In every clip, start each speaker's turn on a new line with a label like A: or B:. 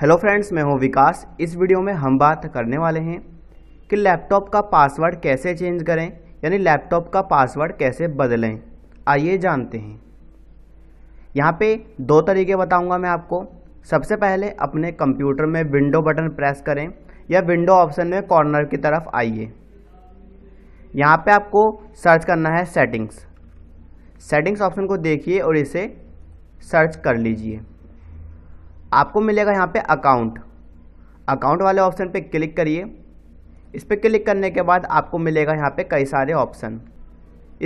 A: hello friends मैं हूं विकास इस वीडियो में हम बात करने वाले हैं कि लैपटॉप का पासवर्ड कैसे चेंज करें यानी लैपटॉप का पासवर्ड कैसे बदलें आइए जानते हैं यहाँ पे दो तरीके बताऊंगा मैं आपको सबसे पहले अपने कंप्यूटर में विंडो बटन प्रेस करें या विंडो ऑप्शन में कॉर्नर की तरफ आइए यहाँ पर आपको सर्च करना है सेटिंग्स सेटिंग्स ऑप्शन को देखिए और इसे सर्च कर लीजिए आपको मिलेगा यहाँ पे अकाउंट अकाउंट वाले ऑप्शन पे क्लिक करिए इस पर क्लिक करने के बाद आपको मिलेगा यहाँ पे कई सारे ऑप्शन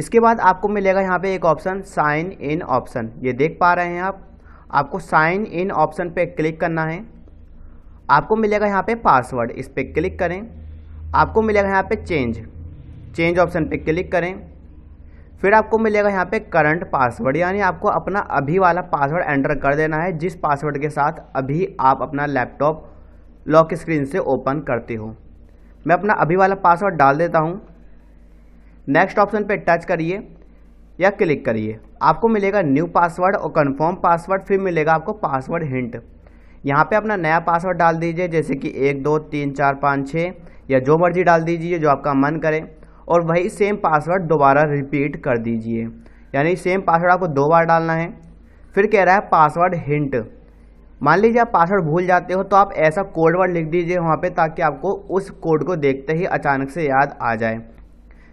A: इसके बाद आपको मिलेगा यहाँ पे एक ऑप्शन साइन इन ऑप्शन ये देख पा रहे हैं आप आपको साइन इन ऑप्शन पे क्लिक करना है आपको मिलेगा यहाँ पे पासवर्ड इस पर क्लिक करें आपको मिलेगा यहाँ पे चेंज चेंज ऑप्शन पे क्लिक करें फिर आपको मिलेगा यहाँ पे करंट पासवर्ड यानी आपको अपना अभी वाला पासवर्ड एंटर कर देना है जिस पासवर्ड के साथ अभी आप अपना लैपटॉप लॉक स्क्रीन से ओपन करते हो मैं अपना अभी वाला पासवर्ड डाल देता हूँ नेक्स्ट ऑप्शन पे टच करिए या क्लिक करिए आपको मिलेगा न्यू पासवर्ड और कन्फर्म पासवर्ड फिर मिलेगा आपको पासवर्ड हिंट यहाँ पे अपना नया पासवर्ड डाल दीजिए जैसे कि एक दो तीन चार पाँच छः या जो मर्जी डाल दीजिए जो आपका मन करे और वही सेम पासवर्ड दोबारा रिपीट कर दीजिए यानी सेम पासवर्ड आपको दो बार डालना है फिर कह रहा है पासवर्ड हिंट मान लीजिए आप पासवर्ड भूल जाते हो तो आप ऐसा कोड वर्ड लिख दीजिए वहाँ पे ताकि आपको उस कोड को देखते ही अचानक से याद आ जाए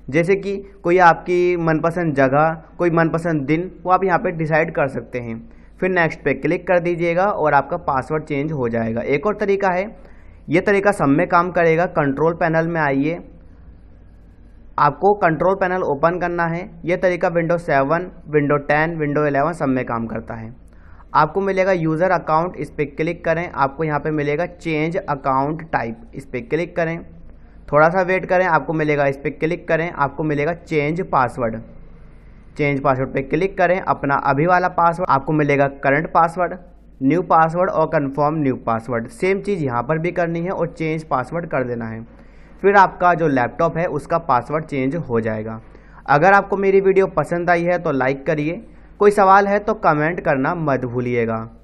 A: जैसे कि कोई आपकी मनपसंद जगह कोई मनपसंद दिन वो आप यहाँ पे डिसाइड कर सकते हैं फिर नेक्स्ट पे क्लिक कर दीजिएगा और आपका पासवर्ड चेंज हो जाएगा एक और तरीका है ये तरीका सब में काम करेगा कंट्रोल पैनल में आइए आपको कंट्रोल पैनल ओपन करना है यह तरीका window seven window ten window 11 सब में काम करता है आपको मिलेगा यूज़र अकाउंट इस पर क्लिक करें आपको यहाँ पे मिलेगा चेंज अकाउंट टाइप इस पर क्लिक करें थोड़ा सा वेट करें आपको मिलेगा इस पर क्लिक करें आपको मिलेगा चेंज पासवर्ड चेंज पासवर्ड पे क्लिक करें अपना अभी वाला पासवर्ड आपको मिलेगा करंट पासवर्ड न्यू पासवर्ड और कन्फर्म न्यू पासवर्ड सेम चीज़ यहाँ पर भी करनी है और चेंज पासवर्ड कर देना है फिर आपका जो लैपटॉप है उसका पासवर्ड चेंज हो जाएगा अगर आपको मेरी वीडियो पसंद आई है तो लाइक करिए कोई सवाल है तो कमेंट करना मत भूलिएगा